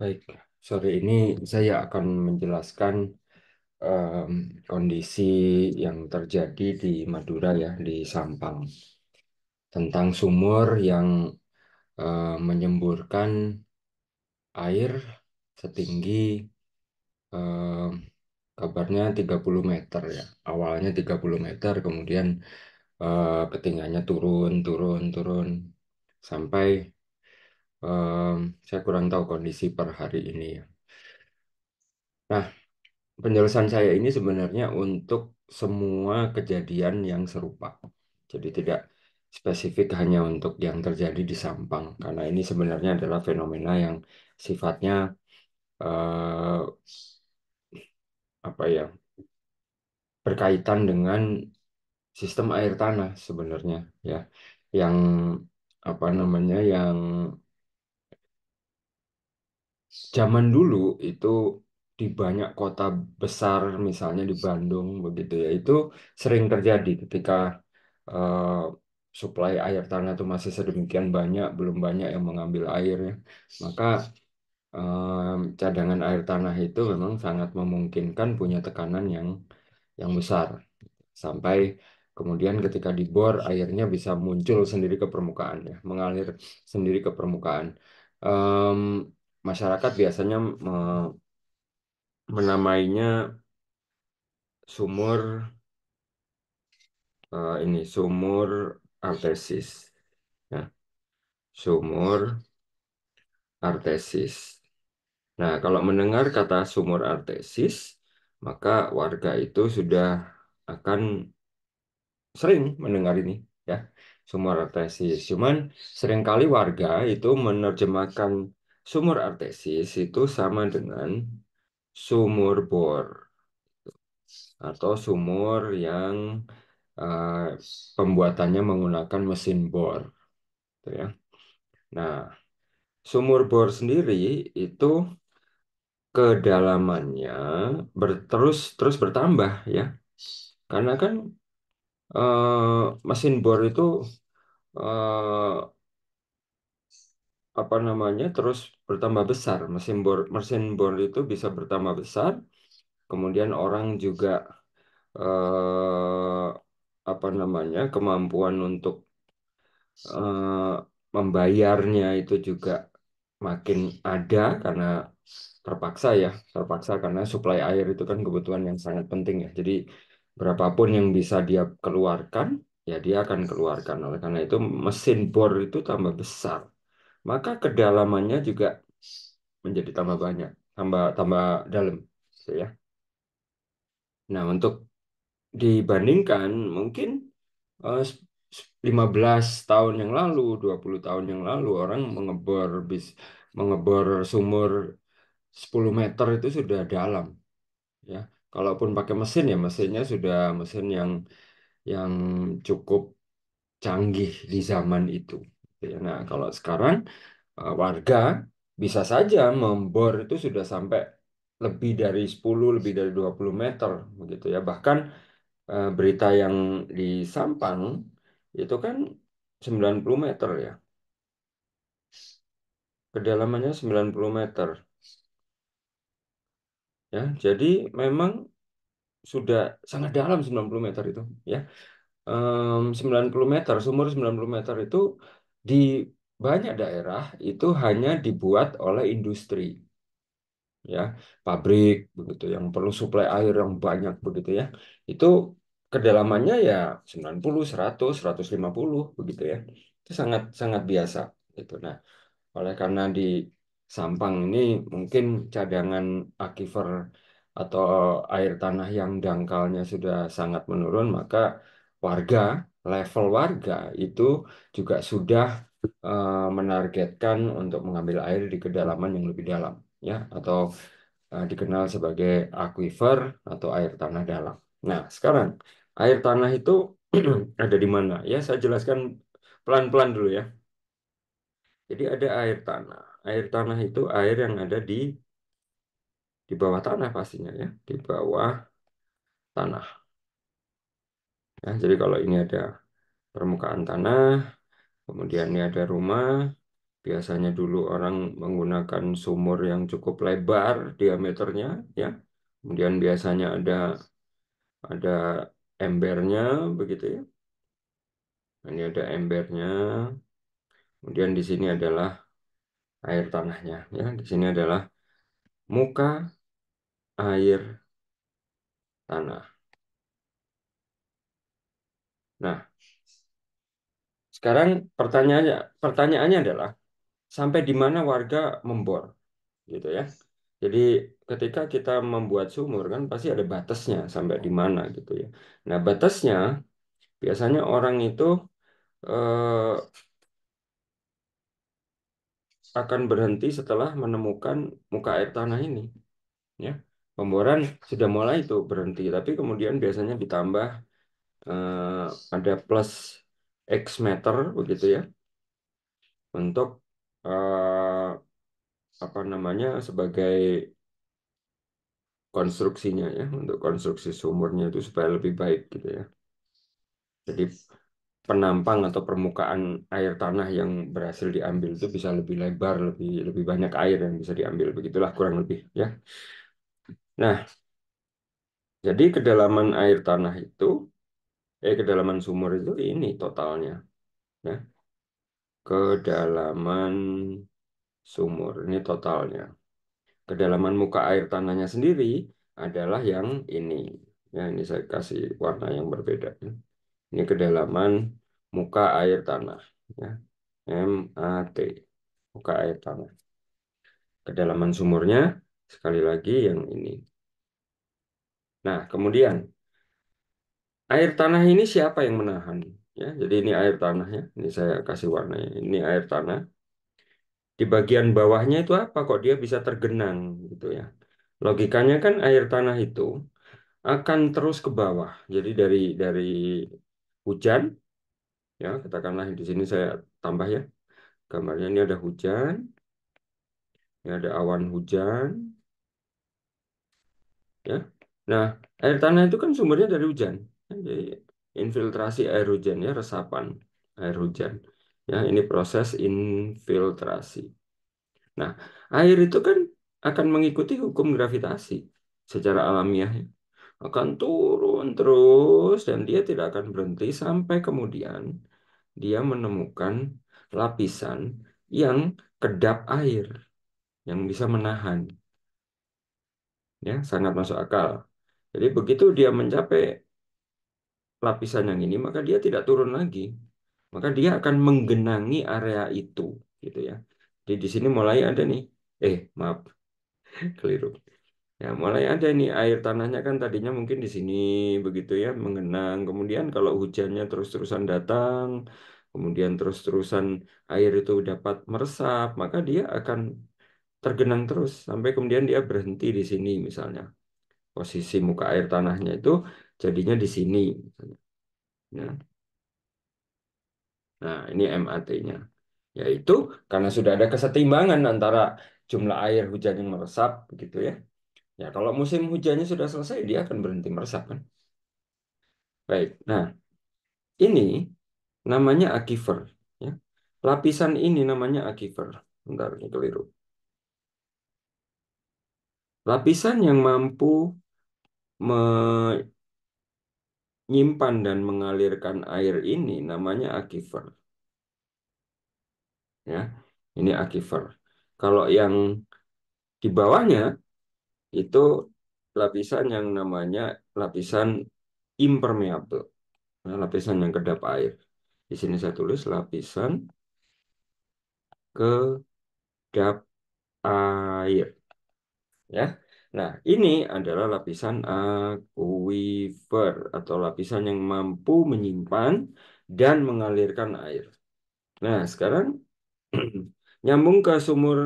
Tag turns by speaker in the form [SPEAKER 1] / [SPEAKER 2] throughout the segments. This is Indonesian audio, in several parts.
[SPEAKER 1] Baik, sore ini saya akan menjelaskan um, kondisi yang terjadi di Madura ya, di Sampang. Tentang sumur yang uh, menyemburkan air setinggi uh, kabarnya 30 meter ya. Awalnya 30 meter, kemudian uh, ketinggiannya turun, turun, turun, sampai Um, saya kurang tahu kondisi per hari ini ya. Nah, penjelasan saya ini sebenarnya untuk semua kejadian yang serupa. Jadi tidak spesifik hanya untuk yang terjadi di Sampang, karena ini sebenarnya adalah fenomena yang sifatnya uh, apa ya berkaitan dengan sistem air tanah sebenarnya ya yang apa namanya yang Zaman dulu itu di banyak kota besar, misalnya di Bandung begitu ya, itu sering terjadi ketika uh, suplai air tanah itu masih sedemikian banyak, belum banyak yang mengambil airnya Maka um, cadangan air tanah itu memang sangat memungkinkan punya tekanan yang yang besar sampai kemudian ketika dibor airnya bisa muncul sendiri ke permukaan ya, mengalir sendiri ke permukaan. Um, masyarakat biasanya me menamainya sumur uh, ini sumur artesis ya. sumur artesis nah kalau mendengar kata sumur artesis maka warga itu sudah akan sering mendengar ini ya sumur artesis cuman seringkali warga itu menerjemahkan sumur artesis itu sama dengan sumur bor atau sumur yang uh, pembuatannya menggunakan mesin bor, gitu ya. Nah, sumur bor sendiri itu kedalamannya terus terus bertambah ya, karena kan uh, mesin bor itu uh, apa namanya terus bertambah besar. Mesin bor mesin bor itu bisa bertambah besar. Kemudian orang juga eh, apa namanya kemampuan untuk eh, membayarnya itu juga makin ada karena terpaksa ya terpaksa karena suplai air itu kan kebutuhan yang sangat penting ya. Jadi berapapun yang bisa dia keluarkan ya dia akan keluarkan. Oleh karena itu mesin bor itu tambah besar maka kedalamannya juga menjadi tambah banyak, tambah tambah dalam, gitu ya. Nah, untuk dibandingkan mungkin uh, eh, 15 tahun yang lalu, 20 tahun yang lalu orang mengebor bis mengebor sumur 10 meter itu sudah dalam. Ya, kalaupun pakai mesin ya mesinnya sudah mesin yang yang cukup canggih di zaman itu. Gitu ya. Nah, kalau sekarang eh, warga bisa saja membor itu sudah sampai lebih dari 10, lebih dari 20 meter begitu ya. Bahkan eh, berita yang di Sampang itu kan 90 meter ya. Kedalamannya 90 meter. Ya, jadi memang sudah sangat dalam 90 meter itu ya. Mmm, sembilan 90 meter, sumur 90 meter itu di banyak daerah itu hanya dibuat oleh industri ya pabrik begitu yang perlu suplai air yang banyak begitu ya itu kedalamannya ya 90 100 150 begitu ya itu sangat sangat biasa itu nah oleh karena di Sampang ini mungkin cadangan akifer atau air tanah yang dangkalnya sudah sangat menurun maka warga level warga itu juga sudah uh, menargetkan untuk mengambil air di kedalaman yang lebih dalam ya atau uh, dikenal sebagai aquifer atau air tanah dalam. Nah, sekarang air tanah itu ada di mana? Ya, saya jelaskan pelan-pelan dulu ya. Jadi ada air tanah. Air tanah itu air yang ada di di bawah tanah pastinya ya, di bawah tanah. Ya, jadi kalau ini ada permukaan tanah, kemudian ini ada rumah, biasanya dulu orang menggunakan sumur yang cukup lebar diameternya, ya. Kemudian biasanya ada ada embernya begitu ya. Nah, ini ada embernya. Kemudian di sini adalah air tanahnya ya. Di sini adalah muka air tanah. Nah, sekarang pertanyaannya pertanyaannya adalah sampai di mana warga membor, gitu ya. Jadi ketika kita membuat sumur kan pasti ada batasnya sampai di mana gitu ya. Nah batasnya biasanya orang itu eh, akan berhenti setelah menemukan muka air tanah ini, ya. Pemboran sudah mulai itu berhenti, tapi kemudian biasanya ditambah uh, ada plus X meter begitu ya untuk uh, apa namanya sebagai konstruksinya ya untuk konstruksi sumurnya itu supaya lebih baik gitu ya jadi penampang atau permukaan air tanah yang berhasil diambil itu bisa lebih lebar lebih lebih banyak air yang bisa diambil begitulah kurang lebih ya nah jadi kedalaman air tanah itu eh kedalaman sumur itu ini totalnya ya kedalaman sumur ini totalnya kedalaman muka air tanahnya sendiri adalah yang ini ya ini saya kasih warna yang berbeda ya. ini kedalaman muka air tanah ya MAT muka air tanah kedalaman sumurnya sekali lagi yang ini nah kemudian air tanah ini siapa yang menahan? Ya, jadi ini air tanah ya Ini saya kasih warna. Ya. Ini air tanah. Di bagian bawahnya itu apa? Kok dia bisa tergenang gitu ya? Logikanya kan air tanah itu akan terus ke bawah. Jadi dari dari hujan, ya katakanlah di sini saya tambah ya. Gambarnya ini ada hujan, ini ada awan hujan, ya. Nah, air tanah itu kan sumbernya dari hujan infiltrasi air hujan ya resapan air hujan. Ya, ini proses infiltrasi. Nah, air itu kan akan mengikuti hukum gravitasi secara alamiah ya. akan turun terus dan dia tidak akan berhenti sampai kemudian dia menemukan lapisan yang kedap air yang bisa menahan ya sangat masuk akal jadi begitu dia mencapai lapisan yang ini maka dia tidak turun lagi maka dia akan menggenangi area itu gitu ya jadi di sini mulai ada nih eh maaf keliru ya mulai ada nih air tanahnya kan tadinya mungkin di sini begitu ya menggenang kemudian kalau hujannya terus-terusan datang kemudian terus-terusan air itu dapat meresap maka dia akan tergenang terus sampai kemudian dia berhenti di sini misalnya posisi muka air tanahnya itu jadinya di sini. Ya. Nah, ini MAT-nya. Yaitu karena sudah ada kesetimbangan antara jumlah air hujan yang meresap, begitu ya. Ya, kalau musim hujannya sudah selesai, dia akan berhenti meresap kan. Baik. Nah, ini namanya aquifer, Ya. Lapisan ini namanya aquifer, Bentar, ini keliru. Lapisan yang mampu me nyimpan dan mengalirkan air ini namanya aquifer. Ya, ini aquifer. Kalau yang di bawahnya itu lapisan yang namanya lapisan impermeable. Nah, lapisan yang kedap air. Di sini saya tulis lapisan kedap air. Ya. Nah, ini adalah lapisan eh, aquifer atau lapisan yang mampu menyimpan dan mengalirkan air. Nah, sekarang nyambung ke sumur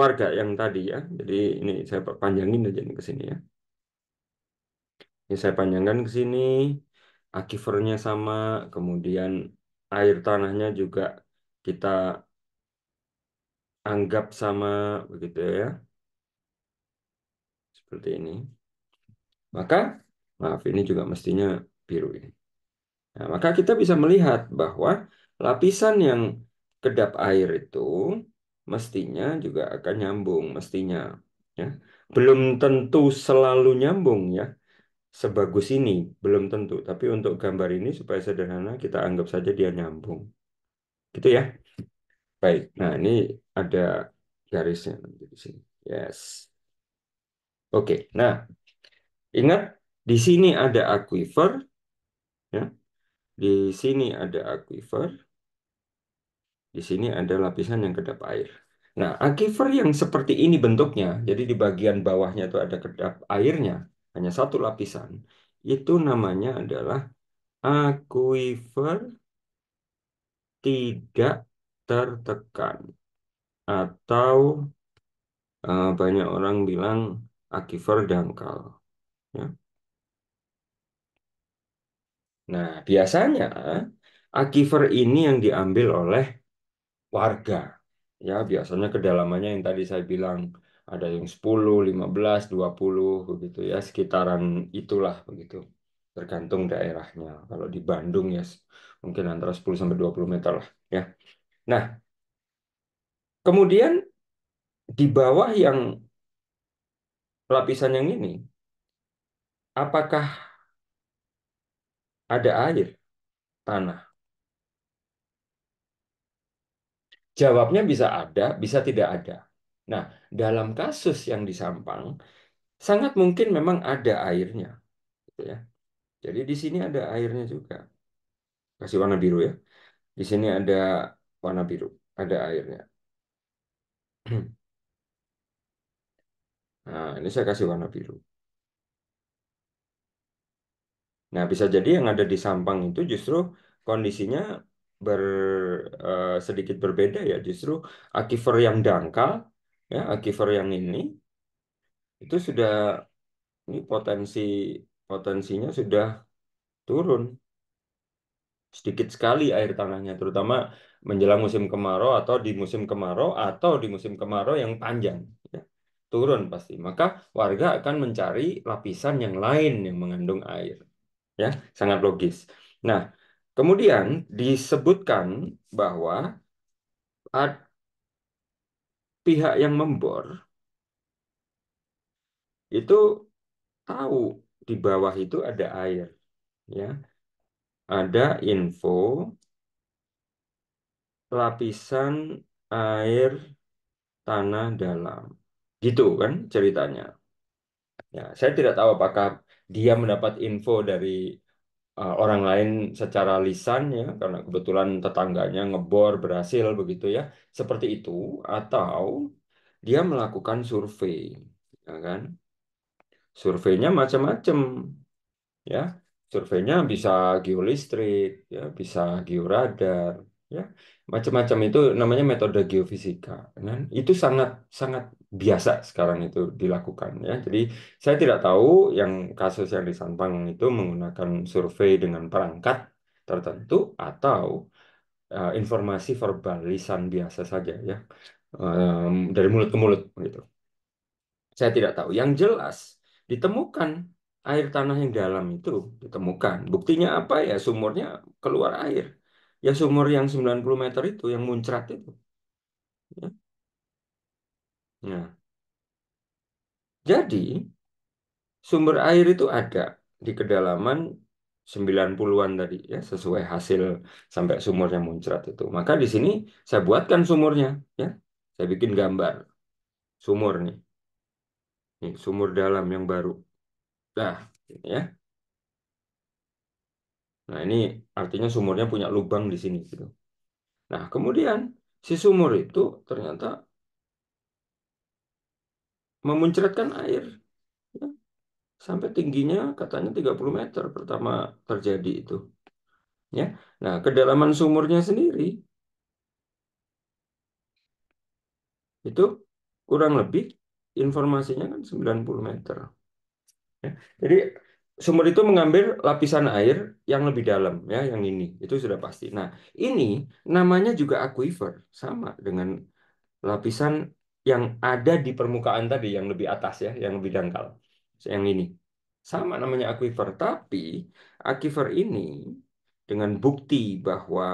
[SPEAKER 1] warga yang tadi ya. Jadi ini saya panjangin aja ke sini ya. Ini saya panjangkan ke sini. Akifernya sama, kemudian air tanahnya juga kita anggap sama begitu ya seperti ini. Maka, maaf ini juga mestinya biru ini. Nah, maka kita bisa melihat bahwa lapisan yang kedap air itu mestinya juga akan nyambung, mestinya ya. Belum tentu selalu nyambung ya. Sebagus ini belum tentu, tapi untuk gambar ini supaya sederhana kita anggap saja dia nyambung. Gitu ya. Baik. Nah, ini ada garisnya di sini. Yes. Oke, nah ingat di sini ada aquifer, ya. Di sini ada aquifer, di sini ada lapisan yang kedap air. Nah, aquifer yang seperti ini bentuknya, jadi di bagian bawahnya itu ada kedap airnya, hanya satu lapisan, itu namanya adalah aquifer tidak tertekan atau eh, banyak orang bilang akifer dangkal. Ya. Nah, biasanya akifer ini yang diambil oleh warga. Ya, biasanya kedalamannya yang tadi saya bilang ada yang 10, 15, 20 begitu ya, sekitaran itulah begitu. Tergantung daerahnya. Kalau di Bandung ya mungkin antara 10 sampai 20 meter lah ya. Nah, kemudian di bawah yang lapisan yang ini, apakah ada air, tanah? Jawabnya bisa ada, bisa tidak ada. Nah, dalam kasus yang di sangat mungkin memang ada airnya. Gitu ya. Jadi di sini ada airnya juga. Kasih warna biru ya. Di sini ada warna biru, ada airnya. Nah, ini saya kasih warna biru. Nah, bisa jadi yang ada di Sampang itu justru kondisinya ber, uh, sedikit berbeda ya. Justru akifer yang dangkal, ya akifer yang ini itu sudah ini potensi potensinya sudah turun sedikit sekali air tanahnya, terutama menjelang musim kemarau atau di musim kemarau atau di musim kemarau yang panjang turun pasti. Maka warga akan mencari lapisan yang lain yang mengandung air. Ya, sangat logis. Nah, kemudian disebutkan bahwa pihak yang membor itu tahu di bawah itu ada air, ya. Ada info lapisan air tanah dalam. Gitu kan ceritanya. Ya, saya tidak tahu apakah dia mendapat info dari uh, orang lain secara lisan ya, karena kebetulan tetangganya ngebor berhasil begitu ya, seperti itu, atau dia melakukan survei, ya kan? Surveinya macam-macam, ya. Surveinya bisa geolistrik, ya, bisa georadar, ya macam-macam itu namanya metode geofisika kan itu sangat sangat biasa sekarang itu dilakukan ya. Jadi saya tidak tahu yang kasus yang di Sampang itu menggunakan survei dengan perangkat tertentu atau uh, informasi verbal biasa saja ya um, dari mulut ke mulut gitu. Saya tidak tahu. Yang jelas ditemukan air tanah yang dalam itu ditemukan. Buktinya apa ya? Sumurnya keluar air. Ya sumur yang 90 meter itu yang muncrat itu. Ya ya jadi sumber air itu ada di kedalaman 90-an tadi ya sesuai hasil sampai sumurnya muncrat itu. Maka di sini saya buatkan sumurnya ya. Saya bikin gambar sumur nih. Nih sumur dalam yang baru. Nah, ini ya. Nah, ini artinya sumurnya punya lubang di sini gitu. Nah, kemudian si sumur itu ternyata memuncratkan air ya. sampai tingginya katanya 30 meter pertama terjadi itu ya nah kedalaman sumurnya sendiri itu kurang lebih informasinya kan 90 meter ya. jadi sumur itu mengambil lapisan air yang lebih dalam ya yang ini itu sudah pasti nah ini namanya juga aquifer sama dengan lapisan yang ada di permukaan tadi yang lebih atas ya, yang lebih dangkal. Yang ini. Sama namanya aquifer, tapi aquifer ini dengan bukti bahwa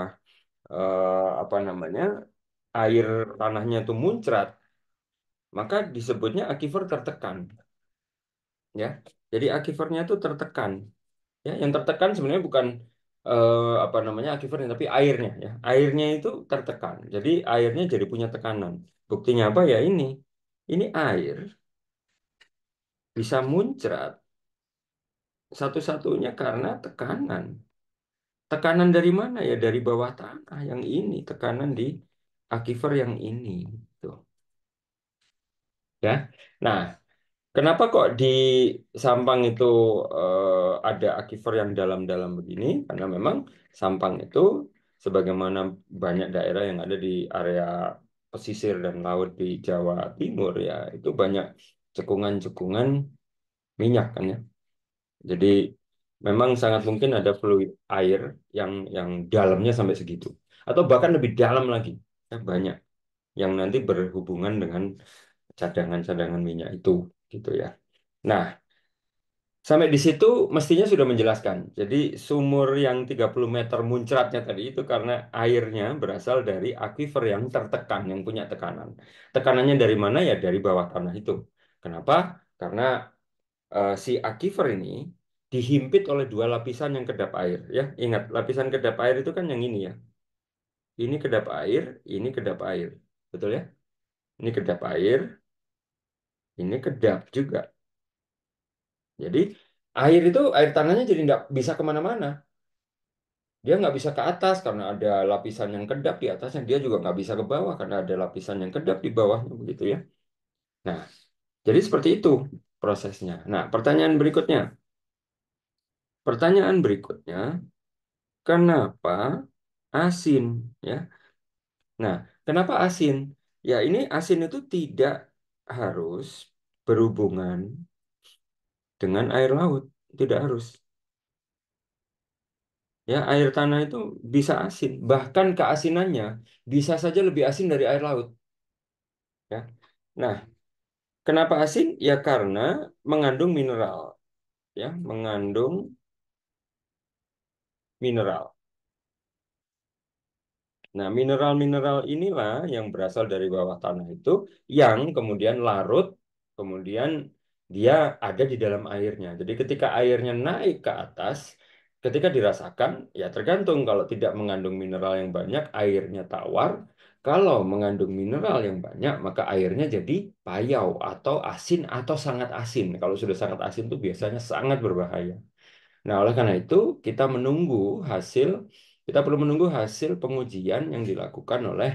[SPEAKER 1] eh, apa namanya? air tanahnya itu muncrat, maka disebutnya aquifer tertekan. Ya. Jadi aquifernya itu tertekan. Ya, yang tertekan sebenarnya bukan eh, apa namanya akifernya tapi airnya ya. Airnya itu tertekan. Jadi airnya jadi punya tekanan. Buktinya apa ya ini? Ini air bisa muncrat satu-satunya karena tekanan. Tekanan dari mana ya? Dari bawah tanah yang ini, tekanan di akifer yang ini. Tuh. Gitu. Ya. Nah, kenapa kok di Sampang itu eh, ada akifer yang dalam-dalam begini? Karena memang Sampang itu sebagaimana banyak daerah yang ada di area pesisir dan laut di Jawa Timur ya itu banyak cekungan-cekungan minyak kan ya. Jadi memang sangat mungkin ada fluid air yang yang dalamnya sampai segitu atau bahkan lebih dalam lagi ya, banyak yang nanti berhubungan dengan cadangan-cadangan minyak itu gitu ya. Nah, Sampai di situ mestinya sudah menjelaskan. Jadi sumur yang 30 meter muncratnya tadi itu karena airnya berasal dari aquifer yang tertekan, yang punya tekanan. Tekanannya dari mana ya? Dari bawah tanah itu. Kenapa? Karena uh, si aquifer ini dihimpit oleh dua lapisan yang kedap air. Ya, ingat lapisan kedap air itu kan yang ini ya. Ini kedap air, ini kedap air, betul ya? Ini kedap air, ini kedap juga. Jadi air itu air tanahnya jadi tidak bisa kemana-mana. Dia nggak bisa ke atas karena ada lapisan yang kedap di atasnya. Dia juga nggak bisa ke bawah karena ada lapisan yang kedap di bawahnya begitu ya. Nah, jadi seperti itu prosesnya. Nah, pertanyaan berikutnya. Pertanyaan berikutnya, kenapa asin ya? Nah, kenapa asin? Ya, ini asin itu tidak harus berhubungan dengan air laut, tidak harus. Ya, air tanah itu bisa asin, bahkan keasinannya bisa saja lebih asin dari air laut. Ya. Nah, kenapa asin? Ya karena mengandung mineral. Ya, mengandung mineral. Nah, mineral-mineral inilah yang berasal dari bawah tanah itu yang kemudian larut, kemudian dia ada di dalam airnya. Jadi ketika airnya naik ke atas, ketika dirasakan, ya tergantung kalau tidak mengandung mineral yang banyak, airnya tawar. Kalau mengandung mineral yang banyak, maka airnya jadi payau atau asin atau sangat asin. Kalau sudah sangat asin itu biasanya sangat berbahaya. Nah, oleh karena itu kita menunggu hasil, kita perlu menunggu hasil pengujian yang dilakukan oleh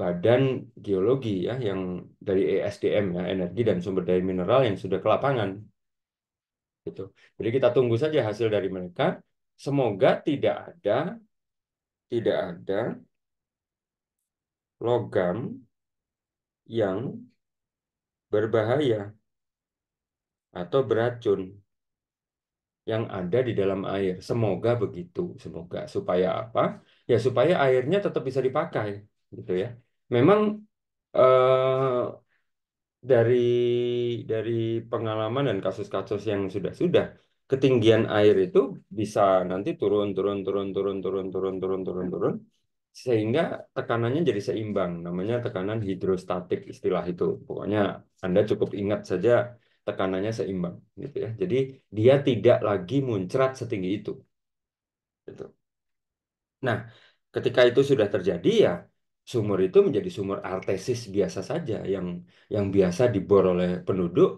[SPEAKER 1] badan geologi ya yang dari ESDM ya energi dan sumber daya mineral yang sudah ke lapangan gitu. Jadi kita tunggu saja hasil dari mereka. Semoga tidak ada tidak ada logam yang berbahaya atau beracun yang ada di dalam air. Semoga begitu, semoga supaya apa? Ya supaya airnya tetap bisa dipakai gitu ya Memang uh, dari dari pengalaman dan kasus-kasus yang sudah-sudah ketinggian air itu bisa nanti turun turun turun turun turun turun turun turun turun sehingga tekanannya jadi seimbang namanya tekanan hidrostatik istilah itu pokoknya Anda cukup ingat saja tekanannya seimbang gitu ya jadi dia tidak lagi muncrat setinggi itu gitu. nah ketika itu sudah terjadi ya sumur itu menjadi sumur artesis biasa saja yang yang biasa dibor oleh penduduk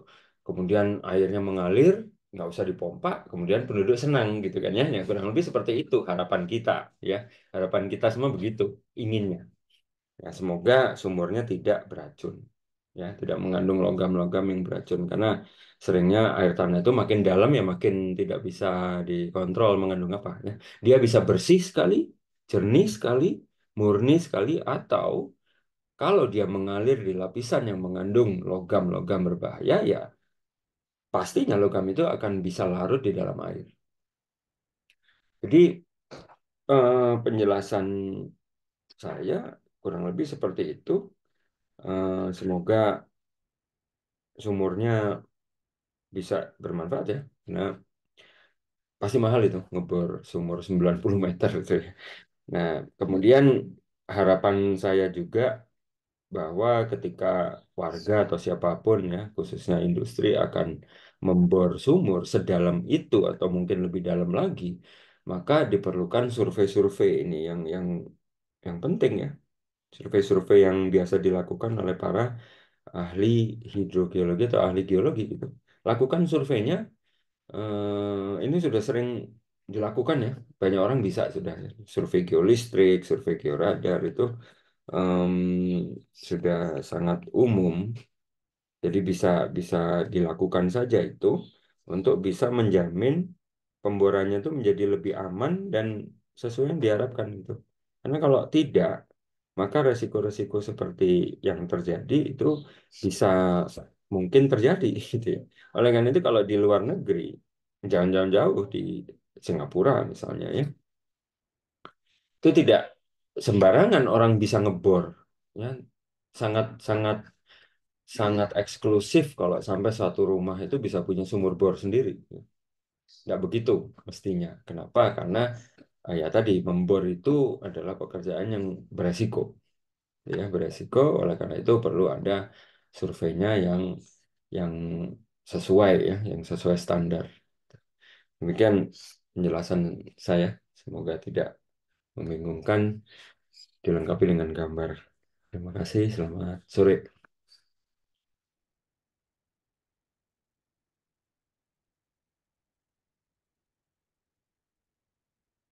[SPEAKER 1] kemudian airnya mengalir nggak usah dipompa kemudian penduduk senang gitu kan ya yang kurang lebih seperti itu harapan kita ya harapan kita semua begitu inginnya ya semoga sumurnya tidak beracun ya tidak mengandung logam-logam yang beracun karena seringnya air tanah itu makin dalam ya makin tidak bisa dikontrol mengandung apa ya dia bisa bersih sekali jernih sekali murni sekali atau kalau dia mengalir di lapisan yang mengandung logam-logam berbahaya ya pastinya logam itu akan bisa larut di dalam air. Jadi eh, penjelasan saya kurang lebih seperti itu. Eh, semoga sumurnya bisa bermanfaat ya. Nah, pasti mahal itu ngebor sumur 90 meter itu ya. Nah, kemudian harapan saya juga bahwa ketika warga atau siapapun ya, khususnya industri akan membor sumur sedalam itu atau mungkin lebih dalam lagi, maka diperlukan survei-survei ini yang yang yang penting ya. Survei-survei yang biasa dilakukan oleh para ahli hidrogeologi atau ahli geologi gitu. Lakukan surveinya. Eh, ini sudah sering dilakukan ya banyak orang bisa sudah survei geolistrik survei georadar itu um, sudah sangat umum jadi bisa bisa dilakukan saja itu untuk bisa menjamin pemborannya itu menjadi lebih aman dan sesuai yang diharapkan itu karena kalau tidak maka resiko-resiko seperti yang terjadi itu bisa mungkin terjadi gitu ya oleh karena itu kalau di luar negeri jangan jangan jauh di Singapura misalnya ya itu tidak sembarangan orang bisa ngebor ya sangat sangat sangat eksklusif kalau sampai satu rumah itu bisa punya sumur bor sendiri tidak ya. begitu mestinya kenapa karena ah, ya tadi membor itu adalah pekerjaan yang beresiko ya beresiko oleh karena itu perlu ada surveinya yang yang sesuai ya yang sesuai standar demikian penjelasan saya. Semoga tidak membingungkan. Dilengkapi dengan gambar. Terima kasih. Selamat sore.